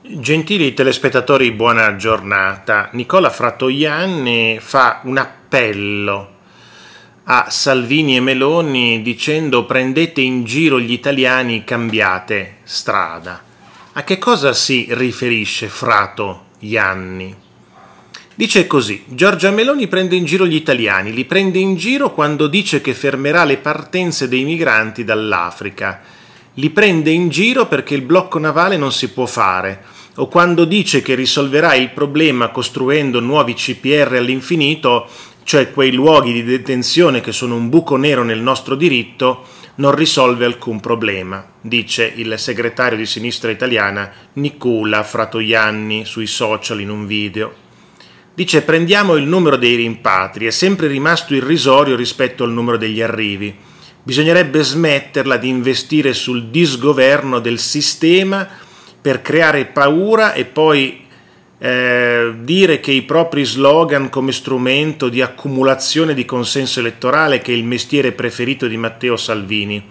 Gentili telespettatori, buona giornata. Nicola Fratoianni fa un appello a Salvini e Meloni dicendo prendete in giro gli italiani, cambiate strada. A che cosa si riferisce Frato Ianni? Dice così, Giorgia Meloni prende in giro gli italiani, li prende in giro quando dice che fermerà le partenze dei migranti dall'Africa li prende in giro perché il blocco navale non si può fare, o quando dice che risolverà il problema costruendo nuovi CPR all'infinito, cioè quei luoghi di detenzione che sono un buco nero nel nostro diritto, non risolve alcun problema, dice il segretario di sinistra italiana Nicola Fratoianni sui social in un video. Dice prendiamo il numero dei rimpatri, è sempre rimasto irrisorio rispetto al numero degli arrivi Bisognerebbe smetterla di investire sul disgoverno del sistema per creare paura e poi eh, dire che i propri slogan come strumento di accumulazione di consenso elettorale che è il mestiere preferito di Matteo Salvini,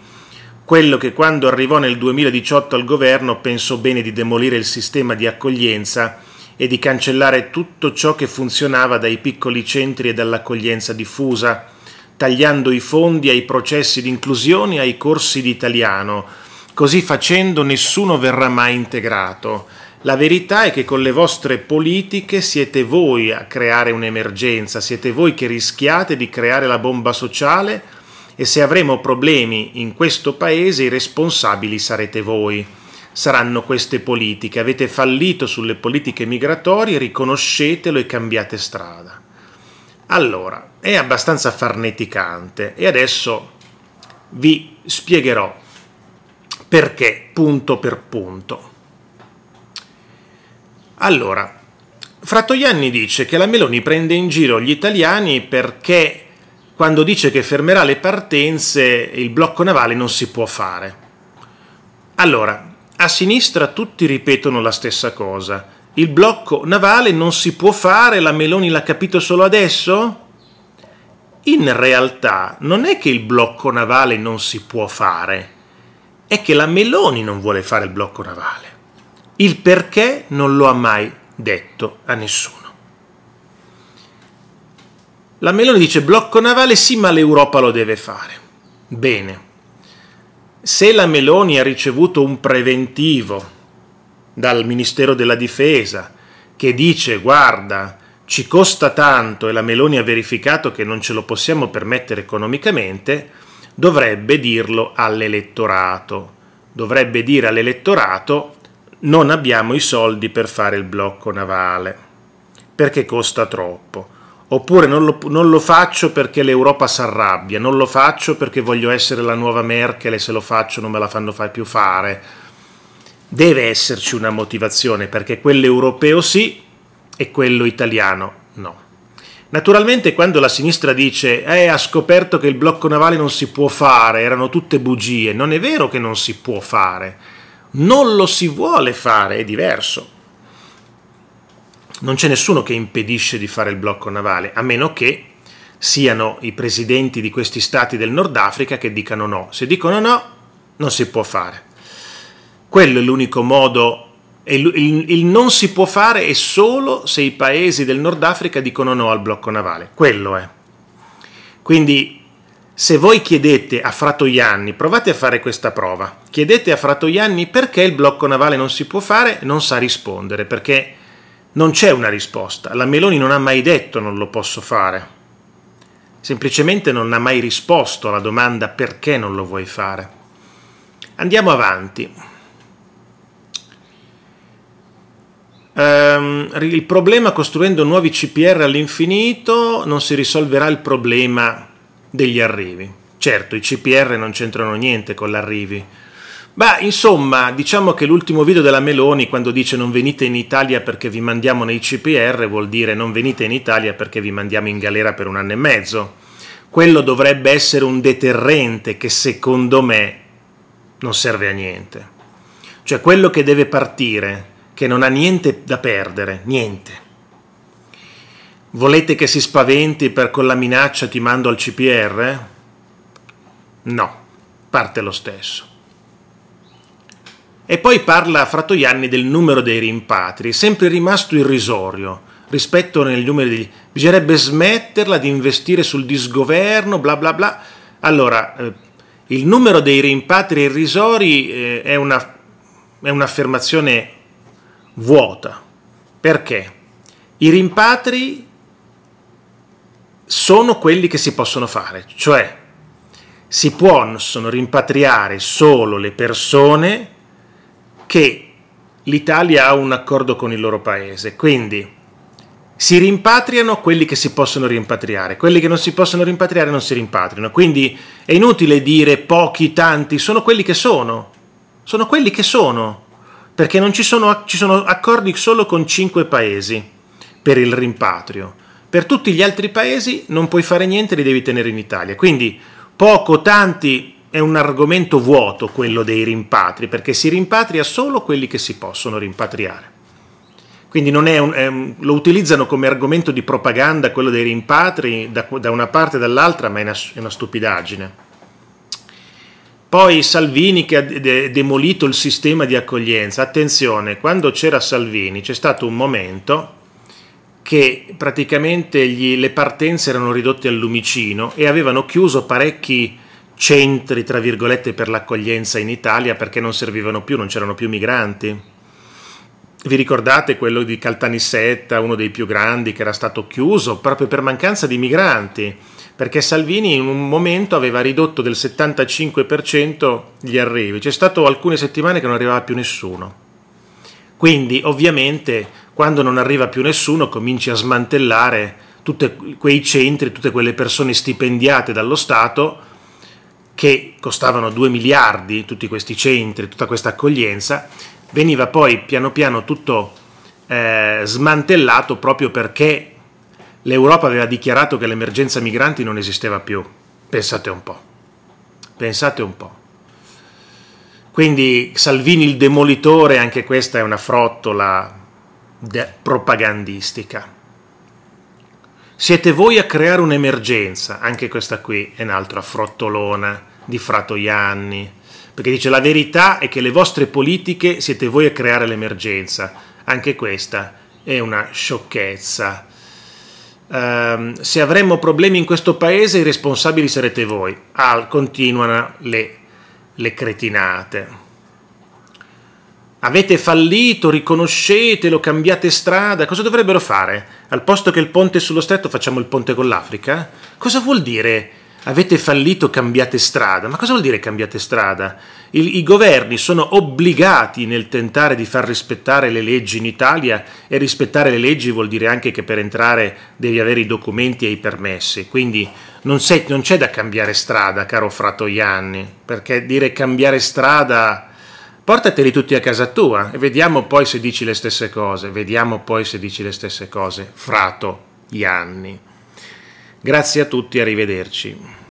quello che quando arrivò nel 2018 al governo pensò bene di demolire il sistema di accoglienza e di cancellare tutto ciò che funzionava dai piccoli centri e dall'accoglienza diffusa tagliando i fondi ai processi di inclusione e ai corsi di italiano. Così facendo nessuno verrà mai integrato. La verità è che con le vostre politiche siete voi a creare un'emergenza, siete voi che rischiate di creare la bomba sociale e se avremo problemi in questo Paese i responsabili sarete voi. Saranno queste politiche. Avete fallito sulle politiche migratorie, riconoscetelo e cambiate strada. Allora, è abbastanza farneticante e adesso vi spiegherò perché punto per punto. Allora, Frattoianni dice che la Meloni prende in giro gli italiani perché quando dice che fermerà le partenze il blocco navale non si può fare. Allora, a sinistra tutti ripetono la stessa cosa il blocco navale non si può fare, la Meloni l'ha capito solo adesso? In realtà non è che il blocco navale non si può fare, è che la Meloni non vuole fare il blocco navale. Il perché non lo ha mai detto a nessuno. La Meloni dice blocco navale sì, ma l'Europa lo deve fare. Bene. Se la Meloni ha ricevuto un preventivo dal Ministero della Difesa che dice guarda ci costa tanto e la Meloni ha verificato che non ce lo possiamo permettere economicamente, dovrebbe dirlo all'elettorato. Dovrebbe dire all'elettorato non abbiamo i soldi per fare il blocco navale, perché costa troppo. Oppure non lo, non lo faccio perché l'Europa s'arrabbia, non lo faccio perché voglio essere la nuova Merkel e se lo faccio non me la fanno più fare deve esserci una motivazione perché quello europeo sì e quello italiano no. Naturalmente quando la sinistra dice eh, ha scoperto che il blocco navale non si può fare, erano tutte bugie, non è vero che non si può fare, non lo si vuole fare, è diverso. Non c'è nessuno che impedisce di fare il blocco navale, a meno che siano i presidenti di questi stati del Nord Africa che dicano no. Se dicono no, non si può fare. Quello è l'unico modo. Il, il, il non si può fare è solo se i paesi del Nord Africa dicono no al blocco navale. Quello è. Quindi se voi chiedete a Fratoianni, provate a fare questa prova, chiedete a Fratoianni perché il blocco navale non si può fare, non sa rispondere, perché non c'è una risposta. La Meloni non ha mai detto non lo posso fare. Semplicemente non ha mai risposto alla domanda perché non lo vuoi fare. Andiamo avanti. Um, il problema costruendo nuovi CPR all'infinito non si risolverà il problema degli arrivi. Certo, i CPR non c'entrano niente con l'arrivi. Ma insomma, diciamo che l'ultimo video della Meloni quando dice non venite in Italia perché vi mandiamo nei CPR vuol dire non venite in Italia perché vi mandiamo in galera per un anno e mezzo. Quello dovrebbe essere un deterrente che secondo me non serve a niente. Cioè quello che deve partire che non ha niente da perdere, niente. Volete che si spaventi per con minaccia ti mando al CPR? No, parte lo stesso. E poi parla Fratoianni del numero dei rimpatri, sempre rimasto irrisorio rispetto nel numero di... Bisognerebbe smetterla di investire sul disgoverno, bla bla bla. Allora, eh, il numero dei rimpatri irrisori eh, è, una, è un'affermazione vuota. Perché? I rimpatri sono quelli che si possono fare, cioè si possono rimpatriare solo le persone che l'Italia ha un accordo con il loro paese, quindi si rimpatriano quelli che si possono rimpatriare, quelli che non si possono rimpatriare non si rimpatriano, quindi è inutile dire pochi, tanti, sono quelli che sono, sono quelli che sono perché non ci sono, ci sono accordi solo con cinque paesi per il rimpatrio. Per tutti gli altri paesi non puoi fare niente, li devi tenere in Italia. Quindi poco, tanti, è un argomento vuoto quello dei rimpatri, perché si rimpatria solo quelli che si possono rimpatriare. Quindi un, un, lo utilizzano come argomento di propaganda quello dei rimpatri da, da una parte e dall'altra, ma è una, è una stupidaggine. Poi Salvini che ha demolito il sistema di accoglienza. Attenzione, quando c'era Salvini c'è stato un momento che praticamente gli, le partenze erano ridotte al lumicino e avevano chiuso parecchi centri, tra virgolette, per l'accoglienza in Italia perché non servivano più, non c'erano più migranti. Vi ricordate quello di Caltanissetta, uno dei più grandi, che era stato chiuso proprio per mancanza di migranti? perché Salvini in un momento aveva ridotto del 75% gli arrivi, c'è stato alcune settimane che non arrivava più nessuno. Quindi ovviamente quando non arriva più nessuno cominci a smantellare tutti quei centri, tutte quelle persone stipendiate dallo Stato che costavano 2 miliardi, tutti questi centri, tutta questa accoglienza, veniva poi piano piano tutto eh, smantellato proprio perché l'Europa aveva dichiarato che l'emergenza migranti non esisteva più. Pensate un po'. Pensate un po'. Quindi Salvini il demolitore, anche questa è una frottola propagandistica. Siete voi a creare un'emergenza, anche questa qui è un'altra frottolona di Fratoianni, perché dice la verità è che le vostre politiche siete voi a creare l'emergenza, anche questa è una sciocchezza ehm, se avremmo problemi in questo paese i responsabili sarete voi. Ah, continuano le, le cretinate. Avete fallito, riconoscetelo, cambiate strada. Cosa dovrebbero fare? Al posto che il ponte sullo stretto facciamo il ponte con l'Africa? Cosa vuol dire avete fallito, cambiate strada. Ma cosa vuol dire cambiate strada? I, I governi sono obbligati nel tentare di far rispettare le leggi in Italia e rispettare le leggi vuol dire anche che per entrare devi avere i documenti e i permessi. Quindi non, sei, non c'è da cambiare strada, caro frato Ianni, perché dire cambiare strada... Portateli tutti a casa tua e vediamo poi se dici le stesse cose, vediamo poi se dici le stesse cose, frato, Ianni. Grazie a tutti, arrivederci.